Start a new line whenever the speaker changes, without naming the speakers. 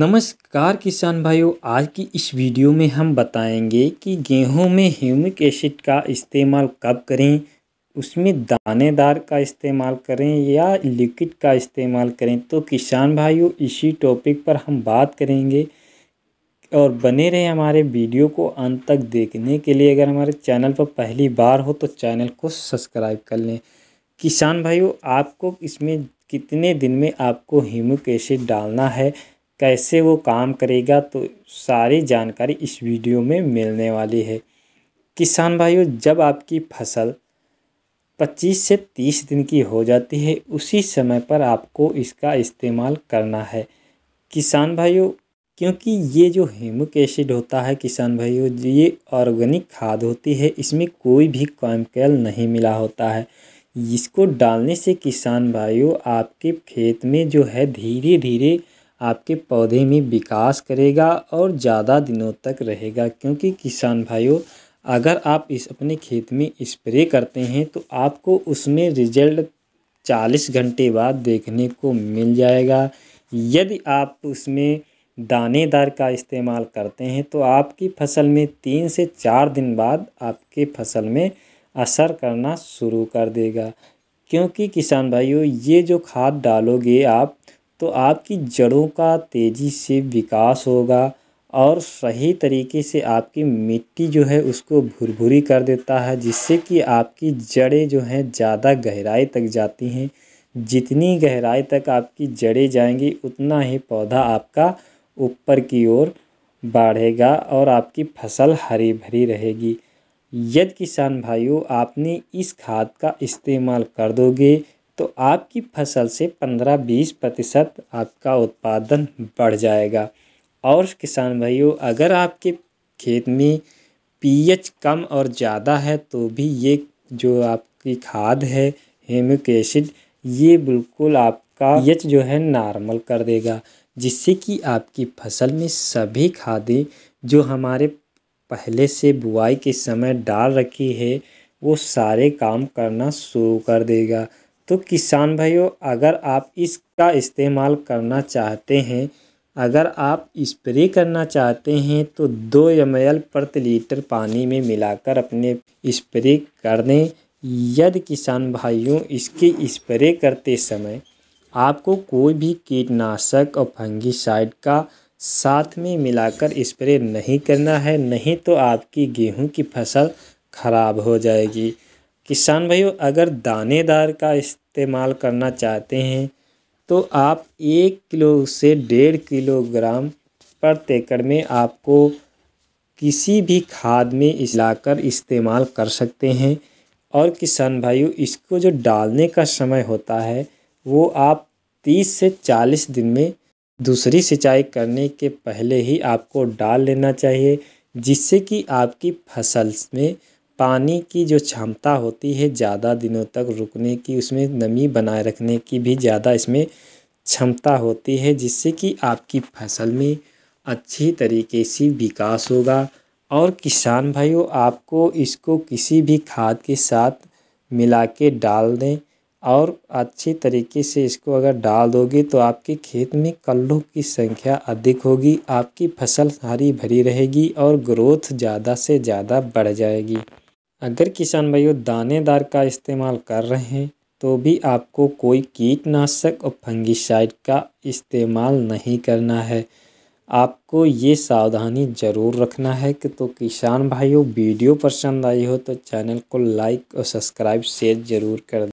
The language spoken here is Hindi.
नमस्कार किसान भाइयों आज की इस वीडियो में हम बताएंगे कि गेहूं में ह्यूमिक एसिड का इस्तेमाल कब करें उसमें दानेदार का इस्तेमाल करें या लिक्विड का इस्तेमाल करें तो किसान भाइयों इसी टॉपिक पर हम बात करेंगे और बने रहे हमारे वीडियो को अंत तक देखने के लिए अगर हमारे चैनल पर पहली बार हो तो चैनल को सब्सक्राइब कर लें किसान भाइयों आपको इसमें कितने दिन में आपको ह्यूमिक एसिड डालना है कैसे वो काम करेगा तो सारी जानकारी इस वीडियो में मिलने वाली है किसान भाइयों जब आपकी फसल 25 से 30 दिन की हो जाती है उसी समय पर आपको इसका इस्तेमाल करना है किसान भाइयों क्योंकि ये जो हेमुक एसिड होता है किसान भाइयों ये ऑर्गेनिक खाद होती है इसमें कोई भी कैमिकल नहीं मिला होता है इसको डालने से किसान भाइयों आपके खेत में जो है धीरे धीरे आपके पौधे में विकास करेगा और ज़्यादा दिनों तक रहेगा क्योंकि किसान भाइयों अगर आप इस अपने खेत में स्प्रे करते हैं तो आपको उसमें रिजल्ट चालीस घंटे बाद देखने को मिल जाएगा यदि आप उसमें दानेदार का इस्तेमाल करते हैं तो आपकी फसल में तीन से चार दिन बाद आपके फसल में असर करना शुरू कर देगा क्योंकि किसान भाइयों ये जो खाद डालोगे आप तो आपकी जड़ों का तेज़ी से विकास होगा और सही तरीके से आपकी मिट्टी जो है उसको भुरभुरी कर देता है जिससे कि आपकी जड़ें जो हैं ज़्यादा गहराई तक जाती हैं जितनी गहराई तक आपकी जड़ें जाएंगी उतना ही पौधा आपका ऊपर की ओर बढ़ेगा और आपकी फसल हरी भरी रहेगी यदि किसान भाइयों आपने इस खाद का इस्तेमाल कर दोगे तो आपकी फसल से 15-20 प्रतिशत आपका उत्पादन बढ़ जाएगा और किसान भाइयों अगर आपके खेत में पीएच कम और ज़्यादा है तो भी ये जो आपकी खाद है हेमिक एसिड ये बिल्कुल आपका पीएच जो है नॉर्मल कर देगा जिससे कि आपकी फसल में सभी खादें जो हमारे पहले से बुआई के समय डाल रखी है वो सारे काम करना शुरू कर देगा तो किसान भाइयों अगर आप इसका इस्तेमाल करना चाहते हैं अगर आप स्प्रे करना चाहते हैं तो दो एम प्रति लीटर पानी में मिलाकर अपने स्प्रे कर दें यदि किसान भाइयों इसके स्प्रे करते समय आपको कोई भी कीटनाशक और फंगीसाइड का साथ में मिलाकर स्प्रे नहीं करना है नहीं तो आपकी गेहूं की फसल ख़राब हो जाएगी किसान भाइयों अगर दानेदार का इस्तेमाल करना चाहते हैं तो आप एक किलो से डेढ़ किलोग्राम पर एकड़ में आपको किसी भी खाद में लाकर इस्तेमाल कर सकते हैं और किसान भाइयों इसको जो डालने का समय होता है वो आप तीस से चालीस दिन में दूसरी सिंचाई करने के पहले ही आपको डाल लेना चाहिए जिससे कि आपकी फसल में पानी की जो क्षमता होती है ज़्यादा दिनों तक रुकने की उसमें नमी बनाए रखने की भी ज़्यादा इसमें क्षमता होती है जिससे कि आपकी फसल में अच्छी तरीके से विकास होगा और किसान भाइयों आपको इसको किसी भी खाद के साथ मिला के डाल दें और अच्छी तरीके से इसको अगर डाल दोगे तो आपके खेत में कल्लों की संख्या अधिक होगी आपकी फसल हरी भरी रहेगी और ग्रोथ ज़्यादा से ज़्यादा बढ़ जाएगी अगर किसान भाइयों दानेदार का इस्तेमाल कर रहे हैं तो भी आपको कोई कीटनाशक और फंगिसाइड का इस्तेमाल नहीं करना है आपको ये सावधानी ज़रूर रखना है कि तो किसान भाइयों वीडियो पसंद आई हो तो चैनल को लाइक और सब्सक्राइब शेयर ज़रूर कर